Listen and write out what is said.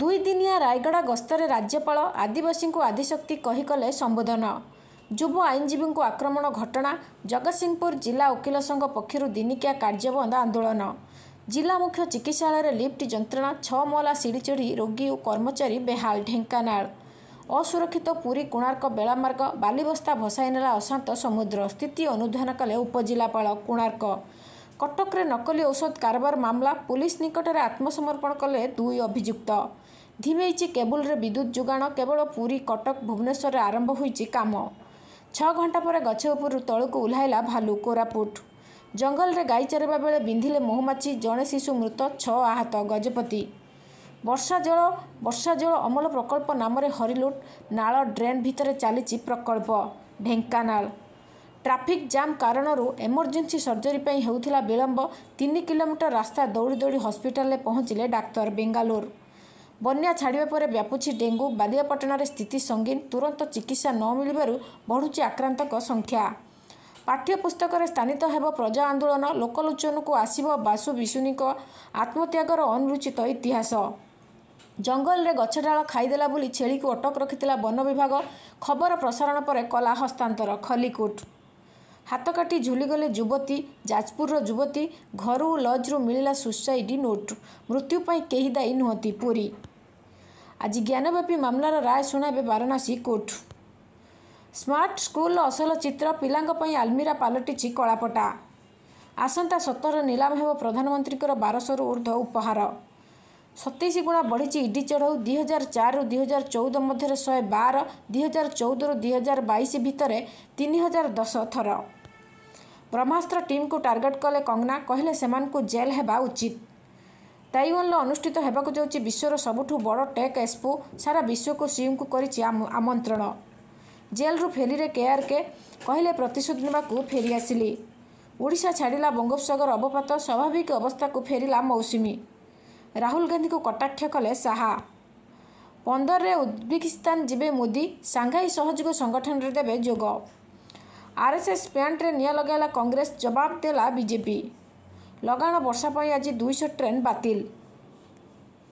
ଦୁଇଦିନିଆ ରାୟଗଡ଼ା ଗସ୍ତରେ ରାଜ୍ୟପାଳ ଆଦିବାସୀଙ୍କୁ ଆଦିଶକ୍ତି କହିକଲେ ସମ୍ବୋଧନ ଯୁବ ଆଇନଜୀବୀଙ୍କୁ ଆକ୍ରମଣ ଘଟଣା ଜଗତସିଂହପୁର ଜିଲ୍ଲା ଓକିଲ ସଂଘ ପକ୍ଷରୁ ଦିନିକିଆ କାର୍ଯ୍ୟବନ୍ଦ ଆନ୍ଦୋଳନ ଜିଲ୍ଲା ମୁଖ୍ୟ ଚିକିତ୍ସାଳୟରେ ଲିଫ୍ଟ ଯନ୍ତ୍ରଣା ଛଅ ମହଲା ସିଡ଼ି ଚଢ଼ି ରୋଗୀ ଓ କର୍ମଚାରୀ ବେହାଲ ଢେଙ୍କାନାଳ ଅସୁରକ୍ଷିତ ପୁରୀ କୋଣାର୍କ ବେଳାମାର୍ଗ ବାଲିବସ୍ତା ଭସାଇ ନେଲା ଅଶାନ୍ତ ସମୁଦ୍ର ସ୍ଥିତି ଅନୁଧ୍ୟାନ କଲେ ଉପଜିଲ୍ଲାପାଳ କୋଣାର୍କ କଟକରେ ନକଲି ଔଷଧ କାରବାର ମାମଲା ପୁଲିସ ନିକଟରେ ଆତ୍ମସମର୍ପଣ କଲେ ଦୁଇ ଅଭିଯୁକ୍ତ ଧିମେଇଛି କେବୁଲରେ ବିଦ୍ୟୁତ୍ ଯୋଗାଣ କେବଳ ପୁରୀ କଟକ ଭୁବନେଶ୍ୱରରେ ଆରମ୍ଭ ହୋଇଛି କାମ ଛଅ ଘଣ୍ଟା ପରେ ଗଛ ଉପରୁ ତଳକୁ ଓହ୍ଲାଇଲା ଭାଲୁ କୋରାପୁଟ ଜଙ୍ଗଲରେ ଗାଈ ଚରିବା ବେଳେ ବିନ୍ଧିଲେ ମହୁମାଛି ଜଣେ ଶିଶୁ ମୃତ ଛଅ ଆହତ ଗଜପତି ବର୍ଷା ଜଳ ବର୍ଷା ଜଳ ଅମଳ ପ୍ରକଳ୍ପ ନାମରେ ହରିଲୁଟ୍ ନାଳ ଡ୍ରେନ୍ ଭିତରେ ଚାଲିଛି ପ୍ରକଳ୍ପ ଢେଙ୍କାନାଳ ଟ୍ରାଫିକ୍ ଜାମ୍ କାରଣରୁ ଏମର୍ଜେନ୍ସି ସର୍ଜରୀ ପାଇଁ ହେଉଥିଲା ବିଳମ୍ବ ତିନି କିଲୋମିଟର ରାସ୍ତା ଦୌଡ଼ି ଦୌଡ଼ି ହସ୍ପିଟାଲରେ ପହଞ୍ଚିଲେ ଡାକ୍ତର ବେଙ୍ଗାଲୁର ବନ୍ୟା ଛାଡ଼ିବା ପରେ ବ୍ୟାପୁଛି ଡେଙ୍ଗୁ ବାଲିଆପାଟଣାରେ ସ୍ଥିତି ସଙ୍ଗୀନ ତୁରନ୍ତ ଚିକିତ୍ସା ନ ମିଳିବାରୁ ବଢ଼ୁଛି ଆକ୍ରାନ୍ତଙ୍କ ସଂଖ୍ୟା ପାଠ୍ୟପୁସ୍ତକରେ ସ୍ଥାନିତ ହେବ ପ୍ରଜା ଆନ୍ଦୋଳନ ଲୋକଲୋଚନକୁ ଆସିବ ବାସୁ ବିଶୁନିଙ୍କ ଆତ୍ମତ୍ୟାଗର ଅନୁରୁଚିତ ଇତିହାସ ଜଙ୍ଗଲରେ ଗଛ ଡାଳ ଖାଇଦେଲା ବୋଲି ଛେଳିକୁ ଅଟକ ରଖିଥିଲା ବନ ବିଭାଗ ଖବର ପ୍ରସାରଣ ପରେ କଲା ହସ୍ତାନ୍ତର ଖଲିକୁଟ ହାତ କାଟି ଝୁଲିଗଲେ ଯୁବତୀ ଯାଜପୁରର ଯୁବତୀ ଘରୁ ଲଜ୍ରୁ ମିଳିଲା ସୁସାଇଡ଼ି ନୋଟ୍ ମୃତ୍ୟୁ ପାଇଁ କେହି ଦାୟୀ ନୁହନ୍ତି ପୁରୀ ଆଜି ଜ୍ଞାନବ୍ୟାପୀ ମାମଲାର ରାୟ ଶୁଣାଇବେ ବାରଣାସୀ କୋର୍ଟ ସ୍ମାର୍ଟ ସ୍କୁଲ ଅସଲ ଚିତ୍ର ପିଲାଙ୍କ ପାଇଁ ଆଲମିରା ପାଲଟିଛି କଳାପଟା ଆସନ୍ତା ସତର ନିଲାମ ହେବ ପ୍ରଧାନମନ୍ତ୍ରୀଙ୍କର ବାରଶହରୁ ଉର୍ଦ୍ଧ୍ୱ ଉପହାର ସତେଇଶ ଗୁଣା ବଢ଼ିଛି ଇଡି ଚଢ଼ଉ ଦୁଇ ହଜାର ଚାରିରୁ ଦୁଇ ହଜାର ଚଉଦ ମଧ୍ୟରେ ଶହେ ବାର ଦୁଇ ହଜାର ଚଉଦରୁ ଦୁଇ ହଜାର ବାଇଶ ଭିତରେ ତିନି ହଜାର ଦଶ ଥର ବ୍ରହ୍ମାସ୍ତ୍ର ଟିମ୍କୁ ଟାର୍ଗେଟ୍ କଲେ କଙ୍ଗନା କହିଲେ ସେମାନଙ୍କୁ ଜେଲ୍ ହେବା ଉଚିତ ତାଇୱାନର ଅନୁଷ୍ଠିତ ହେବାକୁ ଯାଉଛି ବିଶ୍ୱର ସବୁଠୁ ବଡ଼ ଟେକ୍ ଏକ୍ସପୋ ସାରା ବିଶ୍ୱକୁ ସିଙ୍କୁ କରିଛି ଆମନ୍ତ୍ରଣ ଜେଲ୍ରୁ ଫେରିରେ କେଆର୍କେ କହିଲେ ପ୍ରତିଶୋଧ ନେବାକୁ ଫେରିଆସିଲି ଓଡ଼ିଶା ଛାଡ଼ିଲା ବଙ୍ଗୋପସାଗର ଅବପାତ ସ୍ୱାଭାବିକ ଅବସ୍ଥାକୁ ଫେରିଲା ମୌସୁମୀ ରାହୁଲ ଗାନ୍ଧୀଙ୍କୁ କଟାକ୍ଷ କଲେ ଶାହା ପନ୍ଦରରେ ଉଜବେକିସ୍ତାନ ଯିବେ ମୋଦି ସାଙ୍ଘାଇ ସହଯୋଗ ସଂଗଠନରେ ଦେବେ ଯୋଗ ଆର୍ଏସ୍ଏସ୍ ପ୍ୟାଣ୍ଟରେ ନିଆଁ ଲଗାଇଲା କଂଗ୍ରେସ ଜବାବ ଦେଲା ବିଜେପି ଲଗାଣ ବର୍ଷା ପାଇଁ ଆଜି ଦୁଇଶହ ଟ୍ରେନ୍ ବାତିଲ